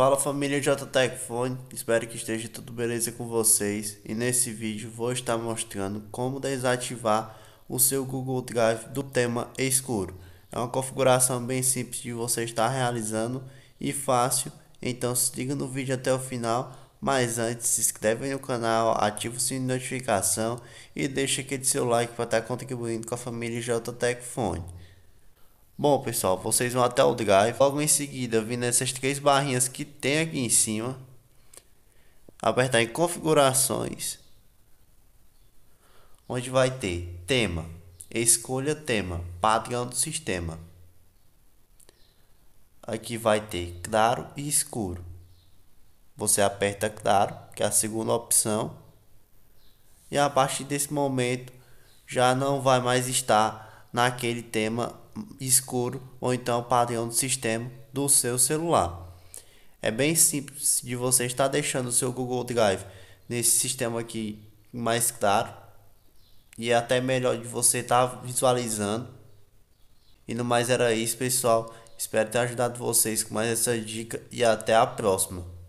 Fala família JTechFone, espero que esteja tudo beleza com vocês e nesse vídeo vou estar mostrando como desativar o seu Google Drive do tema escuro. É uma configuração bem simples de você estar realizando e fácil, então se liga no vídeo até o final, mas antes se inscreve no canal, ativa o sininho de notificação e deixa aquele seu like para estar tá contribuindo com a família JTechFone. Bom, pessoal, vocês vão até o drive. Logo em seguida, vindo essas três barrinhas que tem aqui em cima, apertar em configurações, onde vai ter tema, escolha tema, padrão do sistema. Aqui vai ter claro e escuro. Você aperta claro, que é a segunda opção. E a partir desse momento já não vai mais estar naquele tema escuro ou então padrão do sistema do seu celular. É bem simples de você estar deixando o seu Google Drive nesse sistema aqui mais claro e é até melhor de você estar visualizando. E no mais era isso, pessoal. Espero ter ajudado vocês com mais essa dica e até a próxima.